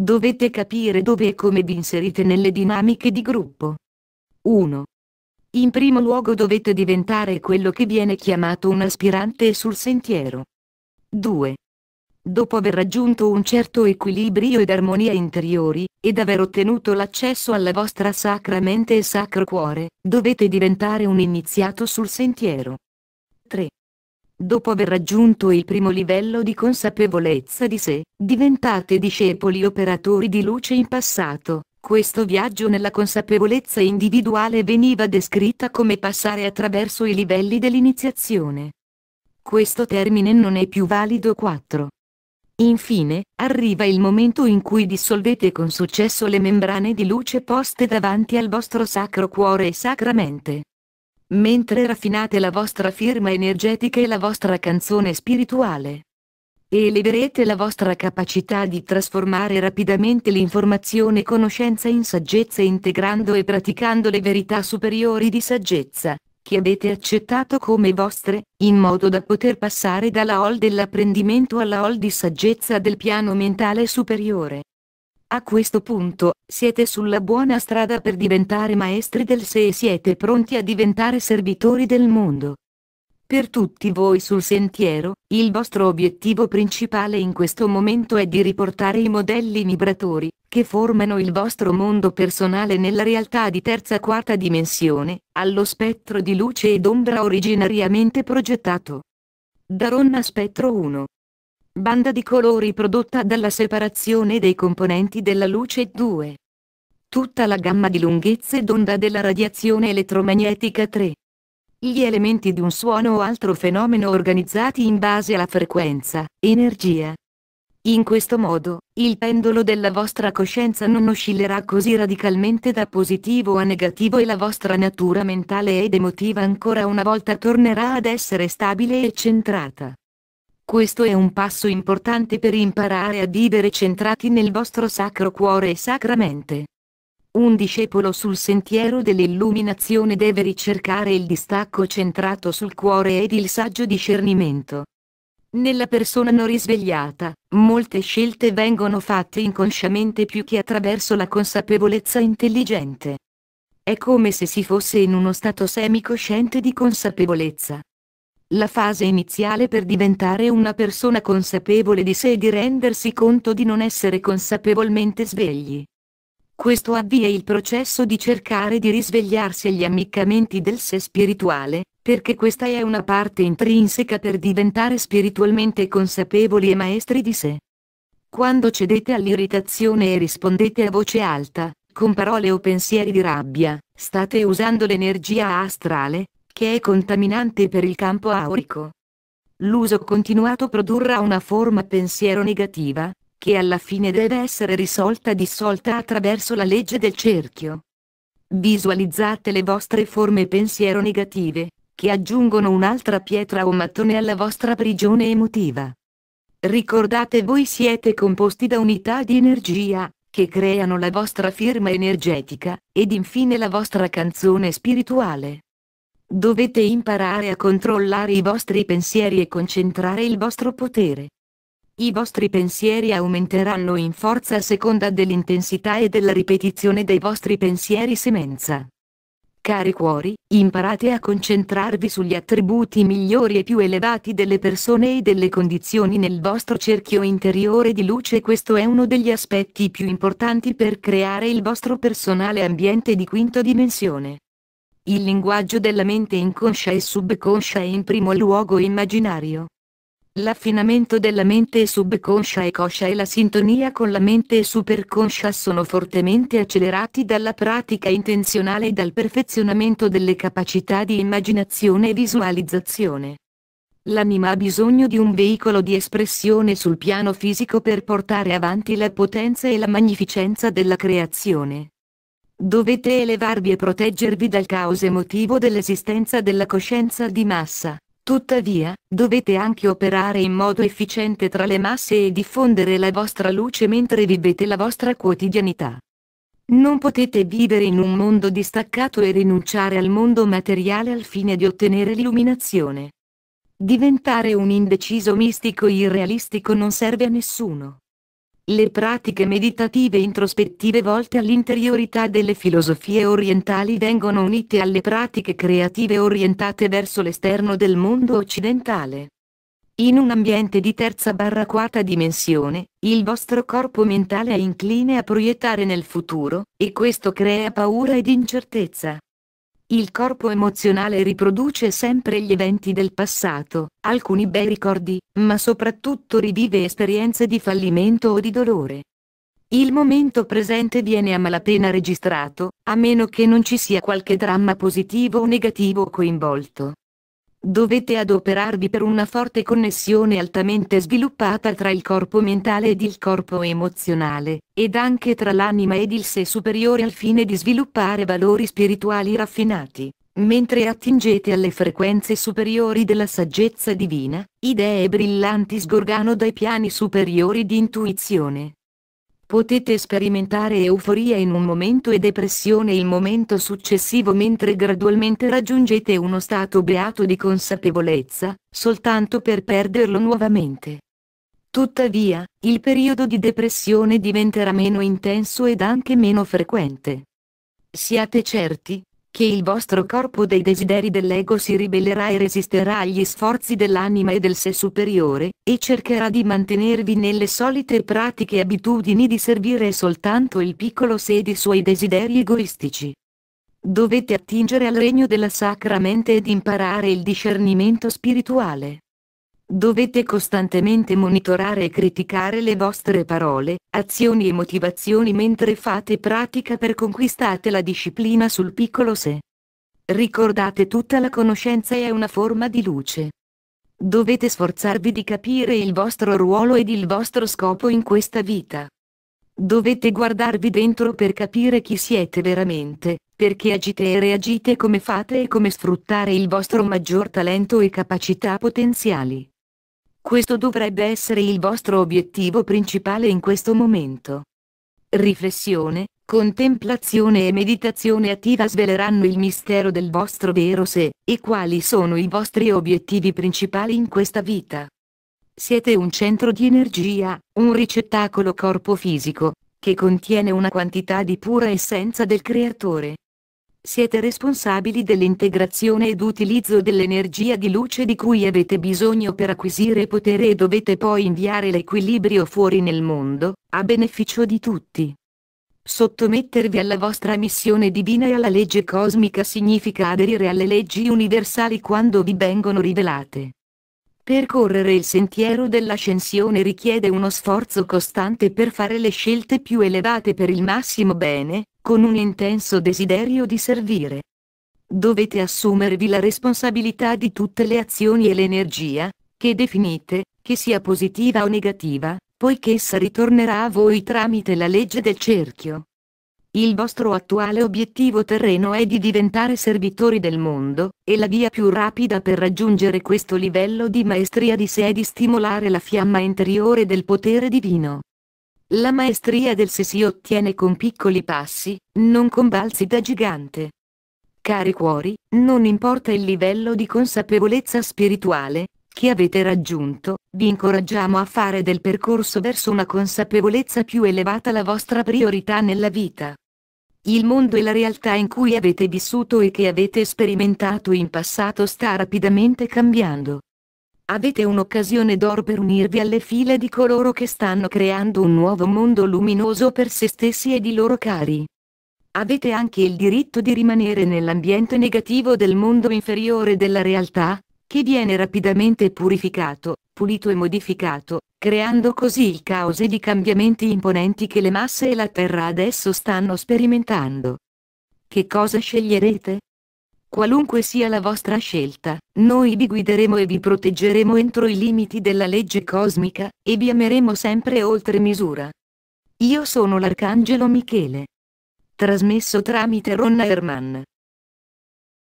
Dovete capire dove e come vi inserite nelle dinamiche di gruppo. 1. In primo luogo dovete diventare quello che viene chiamato un aspirante sul sentiero. 2. Dopo aver raggiunto un certo equilibrio ed armonia interiori, ed aver ottenuto l'accesso alla vostra sacra mente e sacro cuore, dovete diventare un iniziato sul sentiero. 3. Dopo aver raggiunto il primo livello di consapevolezza di sé, diventate discepoli operatori di luce in passato. Questo viaggio nella consapevolezza individuale veniva descritta come passare attraverso i livelli dell'iniziazione. Questo termine non è più valido 4. Infine, arriva il momento in cui dissolvete con successo le membrane di luce poste davanti al vostro sacro cuore e sacramente mentre raffinate la vostra firma energetica e la vostra canzone spirituale. eleverete la vostra capacità di trasformare rapidamente l'informazione e conoscenza in saggezza integrando e praticando le verità superiori di saggezza, che avete accettato come vostre, in modo da poter passare dalla hall dell'apprendimento alla hall di saggezza del piano mentale superiore. A questo punto, siete sulla buona strada per diventare maestri del sé e siete pronti a diventare servitori del mondo. Per tutti voi sul sentiero, il vostro obiettivo principale in questo momento è di riportare i modelli vibratori, che formano il vostro mondo personale nella realtà di terza-quarta dimensione, allo spettro di luce ed ombra originariamente progettato. Daronna Spettro 1 Banda di colori prodotta dalla separazione dei componenti della luce 2. Tutta la gamma di lunghezze d'onda della radiazione elettromagnetica 3. Gli elementi di un suono o altro fenomeno organizzati in base alla frequenza, energia. In questo modo, il pendolo della vostra coscienza non oscillerà così radicalmente da positivo a negativo e la vostra natura mentale ed emotiva ancora una volta tornerà ad essere stabile e centrata. Questo è un passo importante per imparare a vivere centrati nel vostro sacro cuore e sacramente. Un discepolo sul sentiero dell'illuminazione deve ricercare il distacco centrato sul cuore ed il saggio discernimento. Nella persona non risvegliata, molte scelte vengono fatte inconsciamente più che attraverso la consapevolezza intelligente. È come se si fosse in uno stato semicosciente di consapevolezza. La fase iniziale per diventare una persona consapevole di sé e di rendersi conto di non essere consapevolmente svegli. Questo avvia il processo di cercare di risvegliarsi agli ammiccamenti del sé spirituale, perché questa è una parte intrinseca per diventare spiritualmente consapevoli e maestri di sé. Quando cedete all'irritazione e rispondete a voce alta, con parole o pensieri di rabbia, state usando l'energia astrale, che è contaminante per il campo aurico. L'uso continuato produrrà una forma pensiero negativa, che alla fine deve essere risolta dissolta attraverso la legge del cerchio. Visualizzate le vostre forme pensiero negative, che aggiungono un'altra pietra o mattone alla vostra prigione emotiva. Ricordate voi siete composti da unità di energia, che creano la vostra firma energetica, ed infine la vostra canzone spirituale. Dovete imparare a controllare i vostri pensieri e concentrare il vostro potere. I vostri pensieri aumenteranno in forza a seconda dell'intensità e della ripetizione dei vostri pensieri semenza. Cari cuori, imparate a concentrarvi sugli attributi migliori e più elevati delle persone e delle condizioni nel vostro cerchio interiore di luce. Questo è uno degli aspetti più importanti per creare il vostro personale ambiente di quinta dimensione. Il linguaggio della mente inconscia e subconscia è in primo luogo immaginario. L'affinamento della mente subconscia e coscia e la sintonia con la mente superconscia sono fortemente accelerati dalla pratica intenzionale e dal perfezionamento delle capacità di immaginazione e visualizzazione. L'anima ha bisogno di un veicolo di espressione sul piano fisico per portare avanti la potenza e la magnificenza della creazione. Dovete elevarvi e proteggervi dal caos emotivo dell'esistenza della coscienza di massa. Tuttavia, dovete anche operare in modo efficiente tra le masse e diffondere la vostra luce mentre vivete la vostra quotidianità. Non potete vivere in un mondo distaccato e rinunciare al mondo materiale al fine di ottenere l'illuminazione. Diventare un indeciso mistico irrealistico non serve a nessuno. Le pratiche meditative introspettive volte all'interiorità delle filosofie orientali vengono unite alle pratiche creative orientate verso l'esterno del mondo occidentale. In un ambiente di terza barra quarta dimensione, il vostro corpo mentale è incline a proiettare nel futuro, e questo crea paura ed incertezza. Il corpo emozionale riproduce sempre gli eventi del passato, alcuni bei ricordi, ma soprattutto rivive esperienze di fallimento o di dolore. Il momento presente viene a malapena registrato, a meno che non ci sia qualche dramma positivo o negativo coinvolto. Dovete adoperarvi per una forte connessione altamente sviluppata tra il corpo mentale ed il corpo emozionale, ed anche tra l'anima ed il sé superiore al fine di sviluppare valori spirituali raffinati. Mentre attingete alle frequenze superiori della saggezza divina, idee brillanti sgorgano dai piani superiori di intuizione, Potete sperimentare euforia in un momento e depressione il momento successivo mentre gradualmente raggiungete uno stato beato di consapevolezza, soltanto per perderlo nuovamente. Tuttavia, il periodo di depressione diventerà meno intenso ed anche meno frequente. Siate certi, che il vostro corpo dei desideri dell'ego si ribellerà e resisterà agli sforzi dell'anima e del sé superiore, e cercherà di mantenervi nelle solite pratiche abitudini di servire soltanto il piccolo sé di suoi desideri egoistici. Dovete attingere al regno della sacra mente ed imparare il discernimento spirituale. Dovete costantemente monitorare e criticare le vostre parole, azioni e motivazioni mentre fate pratica per conquistate la disciplina sul piccolo sé. Ricordate tutta la conoscenza è una forma di luce. Dovete sforzarvi di capire il vostro ruolo ed il vostro scopo in questa vita. Dovete guardarvi dentro per capire chi siete veramente, perché agite e reagite come fate e come sfruttare il vostro maggior talento e capacità potenziali. Questo dovrebbe essere il vostro obiettivo principale in questo momento. Riflessione, contemplazione e meditazione attiva sveleranno il mistero del vostro vero sé, e quali sono i vostri obiettivi principali in questa vita. Siete un centro di energia, un ricettacolo corpo fisico, che contiene una quantità di pura essenza del Creatore. Siete responsabili dell'integrazione ed utilizzo dell'energia di luce di cui avete bisogno per acquisire potere e dovete poi inviare l'equilibrio fuori nel mondo, a beneficio di tutti. Sottomettervi alla vostra missione divina e alla legge cosmica significa aderire alle leggi universali quando vi vengono rivelate. Percorrere il sentiero dell'ascensione richiede uno sforzo costante per fare le scelte più elevate per il massimo bene, con un intenso desiderio di servire. Dovete assumervi la responsabilità di tutte le azioni e l'energia, che definite, che sia positiva o negativa, poiché essa ritornerà a voi tramite la legge del cerchio. Il vostro attuale obiettivo terreno è di diventare servitori del mondo, e la via più rapida per raggiungere questo livello di maestria di sé è di stimolare la fiamma interiore del potere divino. La maestria del sé si ottiene con piccoli passi, non con balzi da gigante. Cari cuori, non importa il livello di consapevolezza spirituale che avete raggiunto, vi incoraggiamo a fare del percorso verso una consapevolezza più elevata la vostra priorità nella vita. Il mondo e la realtà in cui avete vissuto e che avete sperimentato in passato sta rapidamente cambiando. Avete un'occasione d'oro per unirvi alle file di coloro che stanno creando un nuovo mondo luminoso per se stessi ed i loro cari. Avete anche il diritto di rimanere nell'ambiente negativo del mondo inferiore della realtà, che viene rapidamente purificato, pulito e modificato, creando così il caos ed i cambiamenti imponenti che le masse e la Terra adesso stanno sperimentando. Che cosa sceglierete? Qualunque sia la vostra scelta, noi vi guideremo e vi proteggeremo entro i limiti della legge cosmica, e vi ameremo sempre oltre misura. Io sono l'Arcangelo Michele. Trasmesso tramite Ronna Herman.